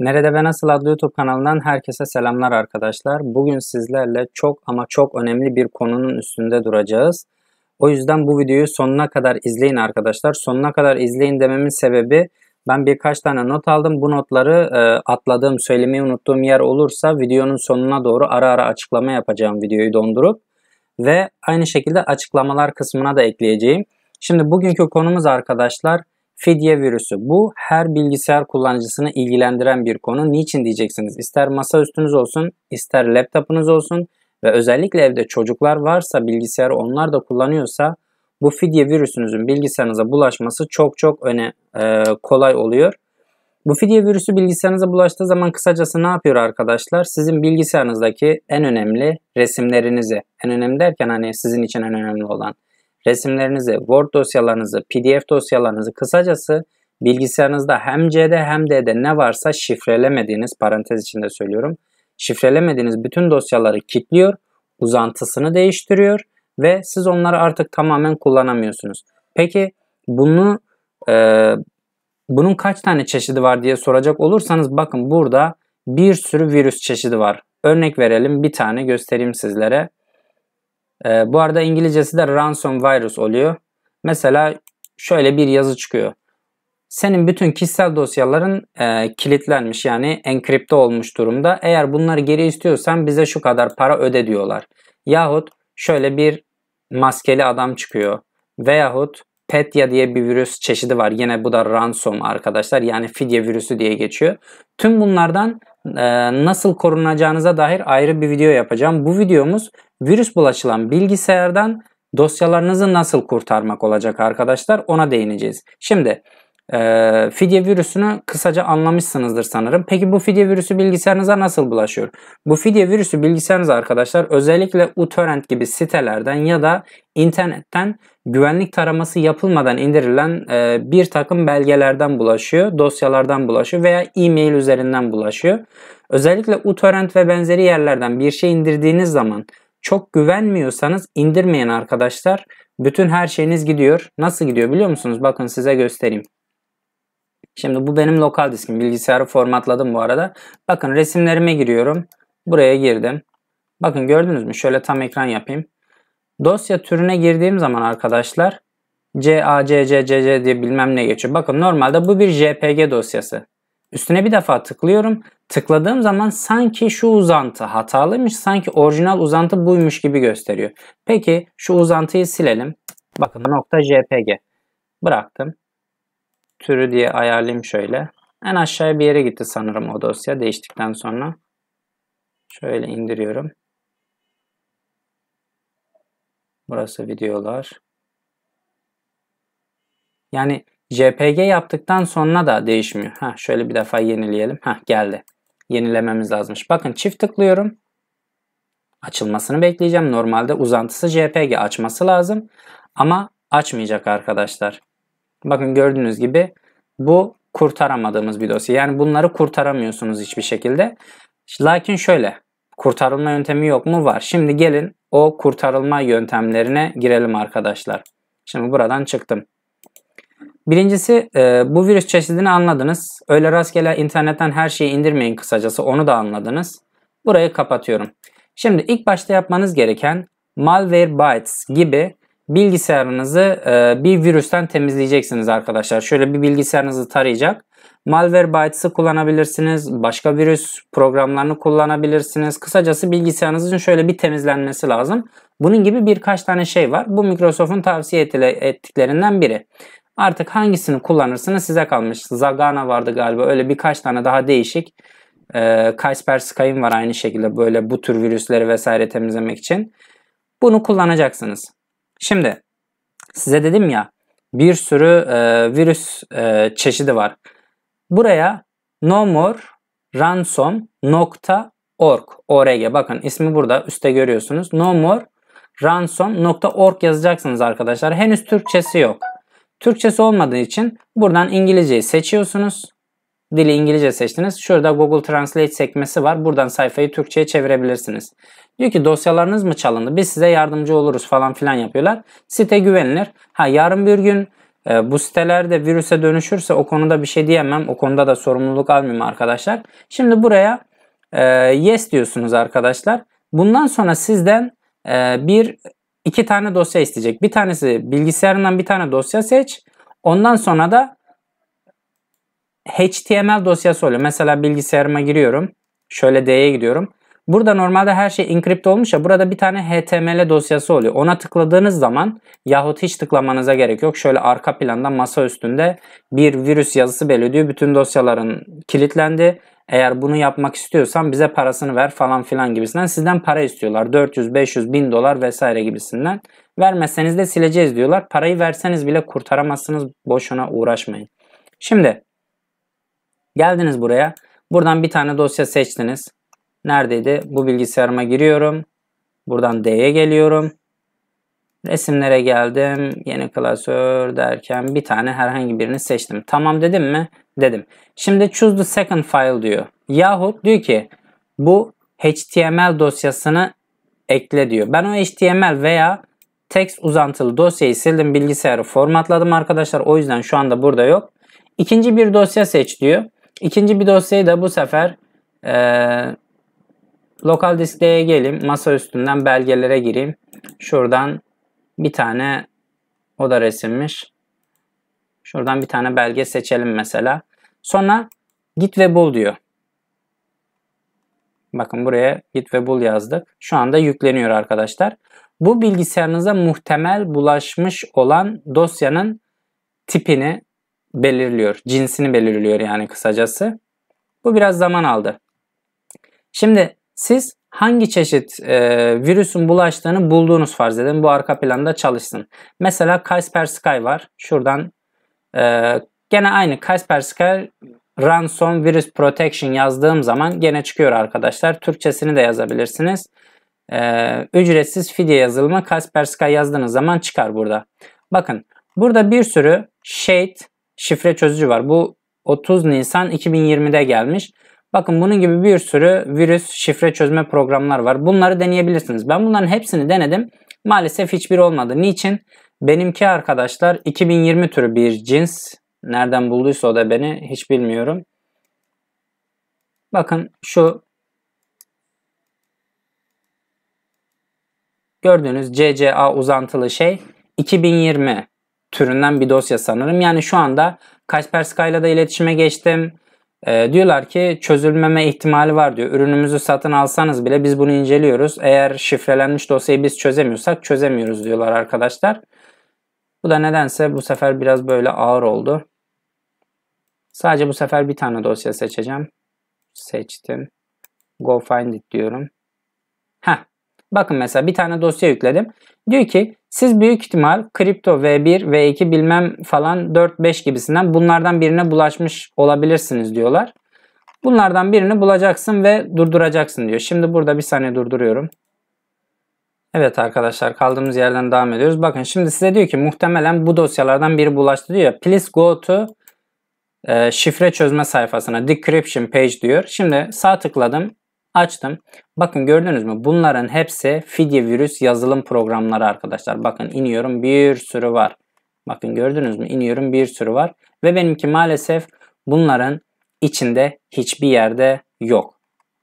Nerede ve Nasıl adlı YouTube kanalından herkese selamlar arkadaşlar. Bugün sizlerle çok ama çok önemli bir konunun üstünde duracağız. O yüzden bu videoyu sonuna kadar izleyin arkadaşlar. Sonuna kadar izleyin dememin sebebi ben birkaç tane not aldım. Bu notları e, atladığım, söylemeyi unuttuğum yer olursa videonun sonuna doğru ara ara açıklama yapacağım videoyu dondurup. Ve aynı şekilde açıklamalar kısmına da ekleyeceğim. Şimdi bugünkü konumuz arkadaşlar Fidye virüsü. Bu her bilgisayar kullanıcısını ilgilendiren bir konu. Niçin diyeceksiniz? İster masa üstünüz olsun, ister laptopunuz olsun ve özellikle evde çocuklar varsa bilgisayarı onlar da kullanıyorsa bu fidye virüsünüzün bilgisayarınıza bulaşması çok çok öne e, kolay oluyor. Bu fidye virüsü bilgisayarınıza bulaştığı zaman kısacası ne yapıyor arkadaşlar? Sizin bilgisayarınızdaki en önemli resimlerinizi, en önemli derken hani sizin için en önemli olan resimlerinizi, Word dosyalarınızı, PDF dosyalarınızı kısacası bilgisayarınızda hem C'de hem D'de ne varsa şifrelemediğiniz parantez içinde söylüyorum. Şifrelemediğiniz bütün dosyaları kilitliyor, uzantısını değiştiriyor ve siz onları artık tamamen kullanamıyorsunuz. Peki bunu e, bunun kaç tane çeşidi var diye soracak olursanız bakın burada bir sürü virüs çeşidi var. Örnek verelim bir tane göstereyim sizlere. E, bu arada İngilizcesi de ransom virus oluyor. Mesela şöyle bir yazı çıkıyor. Senin bütün kişisel dosyaların e, kilitlenmiş yani enkripte olmuş durumda. Eğer bunları geri istiyorsan bize şu kadar para öde diyorlar. Yahut şöyle bir maskeli adam çıkıyor. Veyahut Petya diye bir virüs çeşidi var. Yine bu da ransom arkadaşlar. Yani fidye virüsü diye geçiyor. Tüm bunlardan e, nasıl korunacağınıza dair ayrı bir video yapacağım. Bu videomuz virüs bulaşılan bilgisayardan dosyalarınızı nasıl kurtarmak olacak arkadaşlar ona değineceğiz. Şimdi e, fidye virüsünü kısaca anlamışsınızdır sanırım. Peki bu fidye virüsü bilgisayarınıza nasıl bulaşıyor? Bu fidye virüsü bilgisayarınıza arkadaşlar özellikle uTorrent gibi sitelerden ya da internetten güvenlik taraması yapılmadan indirilen e, bir takım belgelerden bulaşıyor, dosyalardan bulaşıyor veya e-mail üzerinden bulaşıyor. Özellikle uTorrent ve benzeri yerlerden bir şey indirdiğiniz zaman çok güvenmiyorsanız indirmeyin arkadaşlar. Bütün her şeyiniz gidiyor. Nasıl gidiyor biliyor musunuz? Bakın size göstereyim. Şimdi bu benim lokal diskim. Bilgisayarı formatladım bu arada. Bakın resimlerime giriyorum. Buraya girdim. Bakın gördünüz mü? Şöyle tam ekran yapayım. Dosya türüne girdiğim zaman arkadaşlar CACCCC diye bilmem ne geçiyor. Bakın normalde bu bir JPG dosyası. Üstüne bir defa tıklıyorum. Tıkladığım zaman sanki şu uzantı hatalıymış, sanki orijinal uzantı buymuş gibi gösteriyor. Peki şu uzantıyı silelim. Bakın nokta .jpg. Bıraktım. Türü diye ayarlayayım şöyle. En aşağıya bir yere gitti sanırım o dosya değiştikten sonra. Şöyle indiriyorum. Burası videolar. Yani JPG yaptıktan sonra da değişmiyor. Ha şöyle bir defa yenileyelim. Ha geldi. Yenilememiz lazımmış. Bakın çift tıklıyorum. Açılmasını bekleyeceğim. Normalde uzantısı JPG açması lazım. Ama açmayacak arkadaşlar. Bakın gördüğünüz gibi bu kurtaramadığımız bir dosya. Yani bunları kurtaramıyorsunuz hiçbir şekilde. Lakin şöyle kurtarılma yöntemi yok mu? Var. Şimdi gelin o kurtarılma yöntemlerine girelim arkadaşlar. Şimdi buradan çıktım. Birincisi e, bu virüs çeşidini anladınız. Öyle rastgele internetten her şeyi indirmeyin kısacası onu da anladınız. Burayı kapatıyorum. Şimdi ilk başta yapmanız gereken Malwarebytes gibi bilgisayarınızı e, bir virüsten temizleyeceksiniz arkadaşlar. Şöyle bir bilgisayarınızı tarayacak. Malwarebytes'ı kullanabilirsiniz. Başka virüs programlarını kullanabilirsiniz. Kısacası bilgisayarınızın şöyle bir temizlenmesi lazım. Bunun gibi birkaç tane şey var. Bu Microsoft'un tavsiye ettiklerinden biri. Artık hangisini kullanırsınız size kalmış. Zagana vardı galiba öyle birkaç tane daha değişik. E, ee, Kaspersky'in var aynı şekilde böyle bu tür virüsleri vesaire temizlemek için. Bunu kullanacaksınız. Şimdi size dedim ya bir sürü e, virüs e, çeşidi var. Buraya nomorransom.org org bakın ismi burada üstte görüyorsunuz. ransom .org yazacaksınız arkadaşlar. Henüz Türkçesi yok. Türkçesi olmadığı için buradan İngilizceyi seçiyorsunuz. Dili İngilizce seçtiniz. Şurada Google Translate sekmesi var. Buradan sayfayı Türkçe'ye çevirebilirsiniz. Diyor ki dosyalarınız mı çalındı? Biz size yardımcı oluruz falan filan yapıyorlar. Site güvenilir. Ha yarın bir gün e, bu sitelerde virüse dönüşürse o konuda bir şey diyemem. O konuda da sorumluluk almayayım arkadaşlar. Şimdi buraya e, yes diyorsunuz arkadaşlar. Bundan sonra sizden e, bir iki tane dosya isteyecek. Bir tanesi bilgisayarından bir tane dosya seç. Ondan sonra da HTML dosyası oluyor. Mesela bilgisayarıma giriyorum. Şöyle D'ye gidiyorum. Burada normalde her şey encrypt olmuş ya burada bir tane HTML dosyası oluyor. Ona tıkladığınız zaman yahut hiç tıklamanıza gerek yok. Şöyle arka planda masa üstünde bir virüs yazısı belirliyor. Bütün dosyaların kilitlendi. Eğer bunu yapmak istiyorsan bize parasını ver falan filan gibisinden sizden para istiyorlar. 400, 500, 1000 dolar vesaire gibisinden. Vermezseniz de sileceğiz diyorlar. Parayı verseniz bile kurtaramazsınız. Boşuna uğraşmayın. Şimdi geldiniz buraya. Buradan bir tane dosya seçtiniz. Neredeydi? Bu bilgisayarıma giriyorum. Buradan D'ye geliyorum. Resimlere geldim. Yeni klasör derken bir tane herhangi birini seçtim. Tamam dedim mi? Dedim. Şimdi choose the second file diyor. Yahut diyor ki bu HTML dosyasını ekle diyor. Ben o HTML veya text uzantılı dosyayı sildim. Bilgisayarı formatladım arkadaşlar. O yüzden şu anda burada yok. İkinci bir dosya seç diyor. İkinci bir dosyayı da bu sefer e, Lokal diskeye gelin, Masa üstünden belgelere gireyim. Şuradan bir tane o da resimmiş. Şuradan bir tane belge seçelim mesela. Sonra git ve bul diyor. Bakın buraya git ve bul yazdık. Şu anda yükleniyor arkadaşlar. Bu bilgisayarınıza muhtemel bulaşmış olan dosyanın tipini belirliyor. Cinsini belirliyor yani kısacası. Bu biraz zaman aldı. Şimdi siz hangi çeşit e, virüsün bulaştığını bulduğunuz farz edin. Bu arka planda çalışsın. Mesela Kaspersky var. Şuradan e, gene aynı Kaspersky Ransom Virus Protection yazdığım zaman gene çıkıyor arkadaşlar. Türkçesini de yazabilirsiniz. Ee, ücretsiz fidye yazılımı Kaspersky yazdığınız zaman çıkar burada. Bakın burada bir sürü shade şifre çözücü var. Bu 30 Nisan 2020'de gelmiş. Bakın bunun gibi bir sürü virüs şifre çözme programlar var. Bunları deneyebilirsiniz. Ben bunların hepsini denedim. Maalesef hiçbir olmadı. Niçin? Benimki arkadaşlar 2020 türü bir cins. Nereden bulduysa o da beni hiç bilmiyorum. Bakın şu gördüğünüz CCA uzantılı şey 2020 türünden bir dosya sanırım. Yani şu anda Kaspersky ile de iletişime geçtim. E, diyorlar ki çözülmeme ihtimali var diyor. Ürünümüzü satın alsanız bile biz bunu inceliyoruz. Eğer şifrelenmiş dosyayı biz çözemiyorsak çözemiyoruz diyorlar arkadaşlar. Bu da nedense bu sefer biraz böyle ağır oldu. Sadece bu sefer bir tane dosya seçeceğim. Seçtim. Go find it diyorum. Bakın mesela bir tane dosya yükledim. Diyor ki siz büyük ihtimal kripto V1, V2 bilmem falan 4-5 gibisinden bunlardan birine bulaşmış olabilirsiniz diyorlar. Bunlardan birini bulacaksın ve durduracaksın diyor. Şimdi burada bir saniye durduruyorum. Evet arkadaşlar kaldığımız yerden devam ediyoruz. Bakın şimdi size diyor ki muhtemelen bu dosyalardan biri bulaştı diyor. Please go to e, şifre çözme sayfasına decryption page diyor. Şimdi sağ tıkladım açtım. Bakın gördünüz mü? Bunların hepsi fidye virüs yazılım programları arkadaşlar. Bakın iniyorum bir sürü var. Bakın gördünüz mü? İniyorum bir sürü var. Ve benimki maalesef bunların içinde hiçbir yerde yok.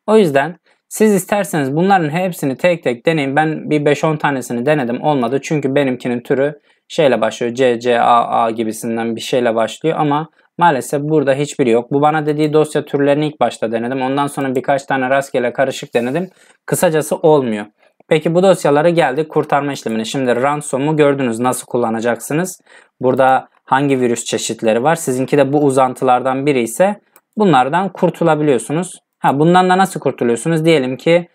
O yüzden siz isterseniz bunların hepsini tek tek deneyin. Ben bir 5-10 tanesini denedim olmadı. Çünkü benimkinin türü şeyle başlıyor. CCAA gibisinden bir şeyle başlıyor ama Maalesef burada hiçbiri yok. Bu bana dediği dosya türlerini ilk başta denedim. Ondan sonra birkaç tane rastgele karışık denedim. Kısacası olmuyor. Peki bu dosyaları geldi kurtarma işlemine. Şimdi ransom'u gördünüz nasıl kullanacaksınız. Burada hangi virüs çeşitleri var? Sizinki de bu uzantılardan biri ise bunlardan kurtulabiliyorsunuz. Ha, bundan da nasıl kurtuluyorsunuz? Diyelim ki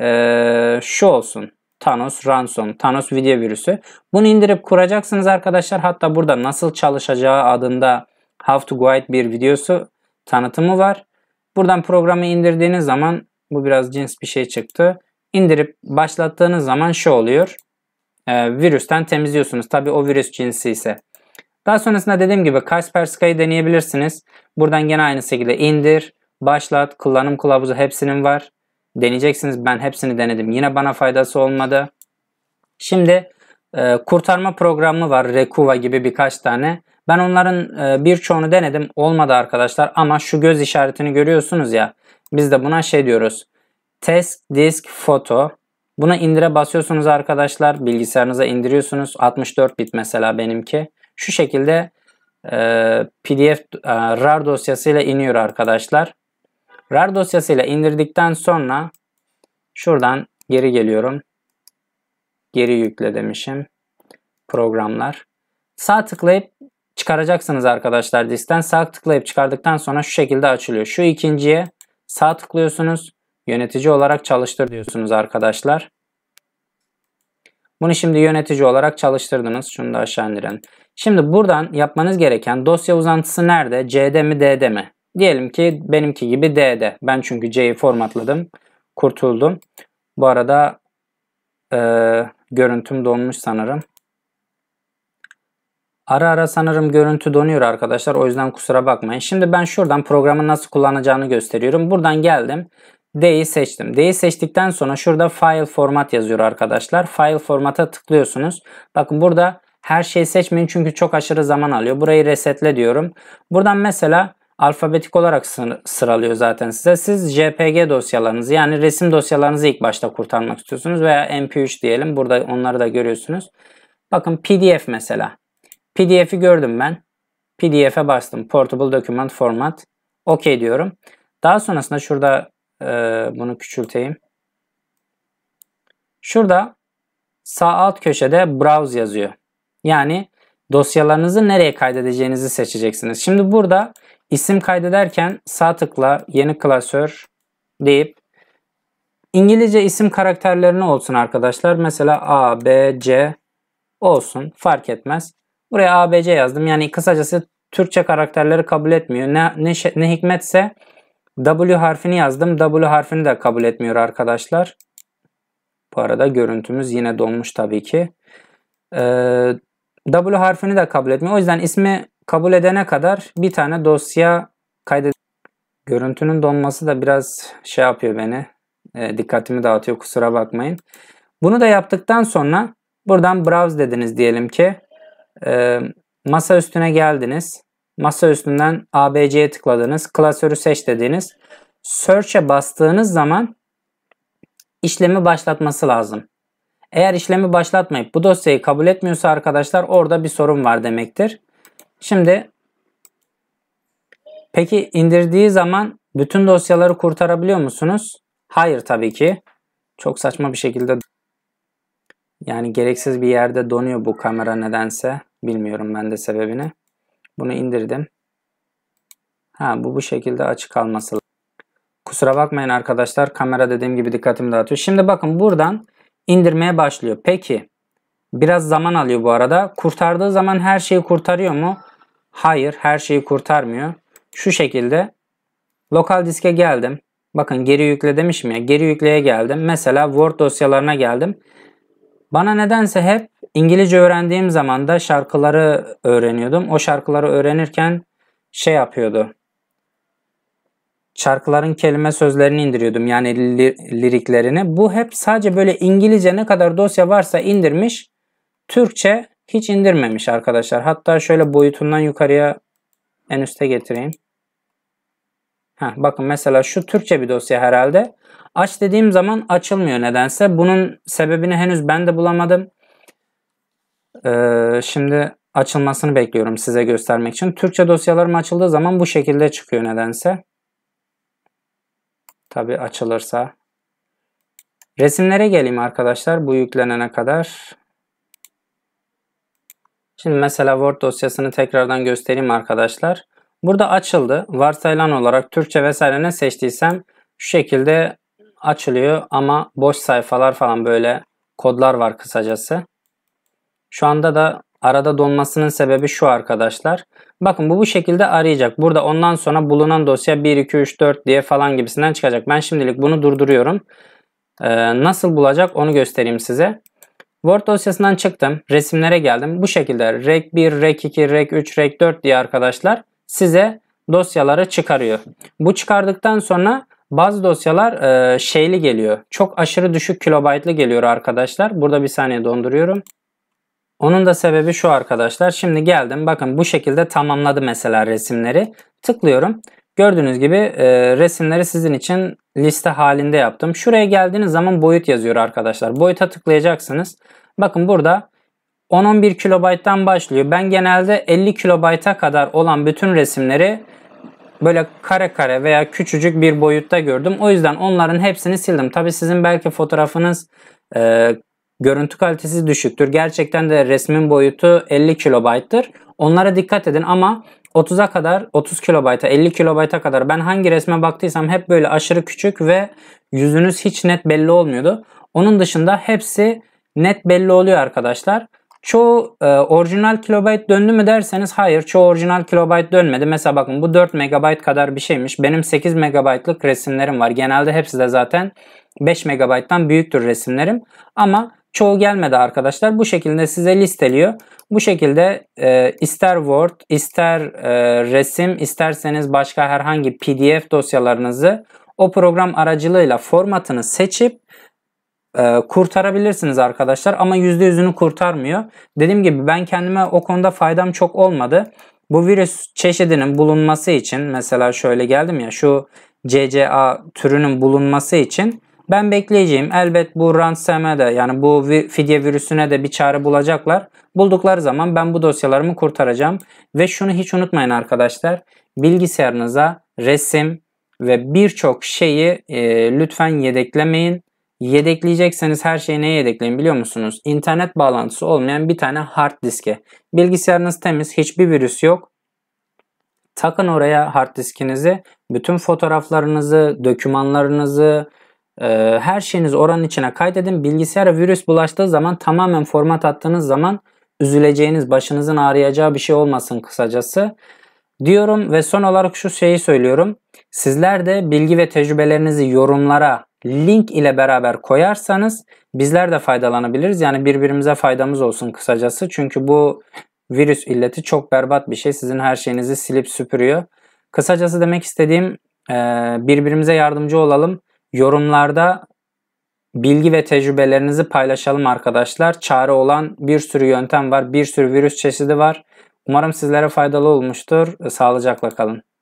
ee, şu olsun. Thanos Ransom, Thanos video virüsü. Bunu indirip kuracaksınız arkadaşlar. Hatta burada nasıl çalışacağı adında How to Guide bir videosu tanıtımı var. Buradan programı indirdiğiniz zaman bu biraz cins bir şey çıktı. İndirip başlattığınız zaman şu oluyor. E, virüsten temizliyorsunuz. Tabi o virüs cinsi ise. Daha sonrasında dediğim gibi Kasperska'yı deneyebilirsiniz. Buradan gene aynı şekilde indir, başlat, kullanım kılavuzu hepsinin var. Deneyeceksiniz. Ben hepsini denedim. Yine bana faydası olmadı. Şimdi e, kurtarma programı var. Rekuva gibi birkaç tane. Ben onların e, birçoğunu denedim. Olmadı arkadaşlar ama şu göz işaretini görüyorsunuz ya. Biz de buna şey diyoruz. Test Disk foto Buna indire basıyorsunuz arkadaşlar. Bilgisayarınıza indiriyorsunuz. 64 bit mesela benimki. Şu şekilde e, PDF e, RAR dosyasıyla iniyor arkadaşlar. RAR dosyasıyla indirdikten sonra şuradan geri geliyorum. Geri yükle demişim. Programlar. Sağ tıklayıp çıkaracaksınız arkadaşlar diskten. Sağ tıklayıp çıkardıktan sonra şu şekilde açılıyor. Şu ikinciye sağ tıklıyorsunuz. Yönetici olarak çalıştır diyorsunuz arkadaşlar. Bunu şimdi yönetici olarak çalıştırdınız. Şunu da aşağı indirelim. Şimdi buradan yapmanız gereken dosya uzantısı nerede? C'de mi D'de mi? Diyelim ki benimki gibi D'de. Ben çünkü C'yi formatladım. Kurtuldum. Bu arada e, görüntüm donmuş sanırım. Ara ara sanırım görüntü donuyor arkadaşlar. O yüzden kusura bakmayın. Şimdi ben şuradan programı nasıl kullanacağını gösteriyorum. Buradan geldim. D'yi seçtim. D'yi seçtikten sonra şurada file format yazıyor arkadaşlar. File formata tıklıyorsunuz. Bakın burada her şeyi seçmeyin çünkü çok aşırı zaman alıyor. Burayı resetle diyorum. Buradan mesela alfabetik olarak sıralıyor zaten size. Siz JPG dosyalarınızı yani resim dosyalarınızı ilk başta kurtarmak istiyorsunuz veya MP3 diyelim. Burada onları da görüyorsunuz. Bakın PDF mesela. PDF'i gördüm ben. PDF'e bastım. Portable Document Format. OK diyorum. Daha sonrasında şurada e, bunu küçülteyim. Şurada sağ alt köşede Browse yazıyor. Yani dosyalarınızı nereye kaydedeceğinizi seçeceksiniz. Şimdi burada isim kaydederken sağ tıkla yeni klasör deyip İngilizce isim karakterlerini olsun arkadaşlar. Mesela A, B, C olsun fark etmez. Buraya ABC yazdım. Yani kısacası Türkçe karakterleri kabul etmiyor. Ne, ne, şey, ne hikmetse W harfini yazdım. W harfini de kabul etmiyor arkadaşlar. Bu arada görüntümüz yine donmuş tabii ki. Ee, w harfini de kabul etmiyor. O yüzden ismi kabul edene kadar bir tane dosya kaydet. Görüntünün donması da biraz şey yapıyor beni. E, dikkatimi dağıtıyor kusura bakmayın. Bunu da yaptıktan sonra buradan browse dediniz diyelim ki. E, masa üstüne geldiniz. Masa üstünden ABC'ye tıkladınız. Klasörü seç dediniz. Search'e bastığınız zaman işlemi başlatması lazım. Eğer işlemi başlatmayıp bu dosyayı kabul etmiyorsa arkadaşlar orada bir sorun var demektir. Şimdi peki indirdiği zaman bütün dosyaları kurtarabiliyor musunuz? Hayır tabii ki. Çok saçma bir şekilde yani gereksiz bir yerde donuyor bu kamera nedense. Bilmiyorum ben de sebebini. Bunu indirdim. Ha bu bu şekilde açık kalması Kusura bakmayın arkadaşlar. Kamera dediğim gibi dikkatimi dağıtıyor. Şimdi bakın buradan indirmeye başlıyor. Peki biraz zaman alıyor bu arada. Kurtardığı zaman her şeyi kurtarıyor mu? Hayır her şeyi kurtarmıyor. Şu şekilde lokal diske geldim. Bakın geri yükle demişim ya. Geri yükleye geldim. Mesela Word dosyalarına geldim. Bana nedense hep İngilizce öğrendiğim zaman da şarkıları öğreniyordum. O şarkıları öğrenirken şey yapıyordu. Şarkıların kelime sözlerini indiriyordum yani li- liriklerini. Bu hep sadece böyle İngilizce ne kadar dosya varsa indirmiş. Türkçe hiç indirmemiş arkadaşlar. Hatta şöyle boyutundan yukarıya en üste getireyim. Heh, bakın mesela şu Türkçe bir dosya herhalde. Aç dediğim zaman açılmıyor nedense. Bunun sebebini henüz ben de bulamadım. Ee, şimdi açılmasını bekliyorum size göstermek için. Türkçe dosyalarım açıldığı zaman bu şekilde çıkıyor nedense. Tabi açılırsa. Resimlere geleyim arkadaşlar bu yüklenene kadar. Şimdi mesela Word dosyasını tekrardan göstereyim arkadaşlar. Burada açıldı. Varsayılan olarak Türkçe vesairene seçtiysem şu şekilde açılıyor ama boş sayfalar falan böyle kodlar var kısacası. Şu anda da arada donmasının sebebi şu arkadaşlar. Bakın bu bu şekilde arayacak. Burada ondan sonra bulunan dosya 1, 2, 3, 4 diye falan gibisinden çıkacak. Ben şimdilik bunu durduruyorum. Ee, nasıl bulacak onu göstereyim size. Word dosyasından çıktım. Resimlere geldim. Bu şekilde Rek 1, Rek 2, Rek 3, Rek 4 diye arkadaşlar size dosyaları çıkarıyor. Bu çıkardıktan sonra bazı dosyalar e, şeyli geliyor. Çok aşırı düşük kilobaytlı geliyor arkadaşlar. Burada bir saniye donduruyorum. Onun da sebebi şu arkadaşlar. Şimdi geldim bakın bu şekilde tamamladı mesela resimleri. Tıklıyorum. Gördüğünüz gibi e, resimleri sizin için liste halinde yaptım. Şuraya geldiğiniz zaman boyut yazıyor arkadaşlar. Boyuta tıklayacaksınız. Bakın burada 10-11 kilobayttan başlıyor. Ben genelde 50 kilobayta kadar olan bütün resimleri böyle kare kare veya küçücük bir boyutta gördüm. O yüzden onların hepsini sildim. Tabi sizin belki fotoğrafınız e, Görüntü kalitesi düşüktür. Gerçekten de resmin boyutu 50 kilobayttır. Onlara dikkat edin ama 30'a kadar 30 kilobayta 50 kilobayta kadar ben hangi resme baktıysam hep böyle aşırı küçük ve yüzünüz hiç net belli olmuyordu. Onun dışında hepsi net belli oluyor arkadaşlar. Çoğu e, orijinal kilobayt döndü mü derseniz hayır çoğu orijinal kilobayt dönmedi. Mesela bakın bu 4 megabayt kadar bir şeymiş. Benim 8 megabaytlık resimlerim var. Genelde hepsi de zaten 5 megabayttan büyüktür resimlerim. Ama Çoğu gelmedi arkadaşlar. Bu şekilde size listeliyor. Bu şekilde e, ister Word, ister e, resim, isterseniz başka herhangi PDF dosyalarınızı o program aracılığıyla formatını seçip e, kurtarabilirsiniz arkadaşlar. Ama %100'ünü kurtarmıyor. Dediğim gibi ben kendime o konuda faydam çok olmadı. Bu virüs çeşidinin bulunması için mesela şöyle geldim ya şu CCA türünün bulunması için ben bekleyeceğim. Elbet bu ransom'e de yani bu fidye virüsüne de bir çare bulacaklar. Buldukları zaman ben bu dosyalarımı kurtaracağım. Ve şunu hiç unutmayın arkadaşlar. Bilgisayarınıza resim ve birçok şeyi e, lütfen yedeklemeyin. Yedekleyecekseniz her şeyi neye yedekleyin biliyor musunuz? İnternet bağlantısı olmayan bir tane hard diske. Bilgisayarınız temiz, hiçbir virüs yok. Takın oraya hard diskinizi, bütün fotoğraflarınızı, dokümanlarınızı, ee, her şeyinizi oranın içine kaydedin. Bilgisayara virüs bulaştığı zaman tamamen format attığınız zaman üzüleceğiniz, başınızın ağrıyacağı bir şey olmasın kısacası diyorum ve son olarak şu şeyi söylüyorum. Sizler de bilgi ve tecrübelerinizi yorumlara link ile beraber koyarsanız bizler de faydalanabiliriz. Yani birbirimize faydamız olsun kısacası. Çünkü bu virüs illeti çok berbat bir şey. Sizin her şeyinizi silip süpürüyor. Kısacası demek istediğim e, birbirimize yardımcı olalım. Yorumlarda bilgi ve tecrübelerinizi paylaşalım arkadaşlar. Çare olan bir sürü yöntem var, bir sürü virüs çeşidi var. Umarım sizlere faydalı olmuştur. Sağlıcakla kalın.